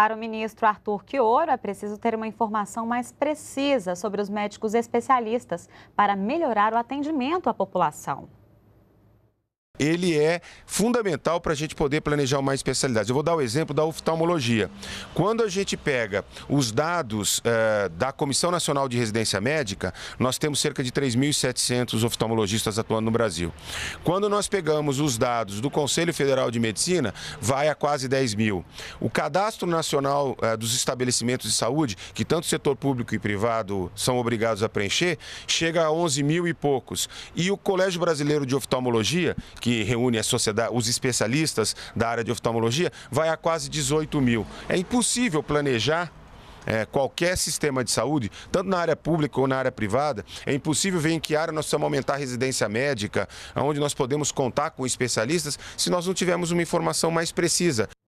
Para o ministro Arthur Chioro é preciso ter uma informação mais precisa sobre os médicos especialistas para melhorar o atendimento à população ele é fundamental para a gente poder planejar mais especialidades. Eu vou dar o exemplo da oftalmologia. Quando a gente pega os dados eh, da Comissão Nacional de Residência Médica, nós temos cerca de 3.700 oftalmologistas atuando no Brasil. Quando nós pegamos os dados do Conselho Federal de Medicina, vai a quase 10 mil. O Cadastro Nacional eh, dos Estabelecimentos de Saúde, que tanto o setor público e privado são obrigados a preencher, chega a 11 mil e poucos. E o Colégio Brasileiro de Oftalmologia, que que reúne a sociedade, os especialistas da área de oftalmologia, vai a quase 18 mil. É impossível planejar é, qualquer sistema de saúde, tanto na área pública ou na área privada, é impossível ver em que área nós precisamos aumentar a residência médica, onde nós podemos contar com especialistas, se nós não tivermos uma informação mais precisa.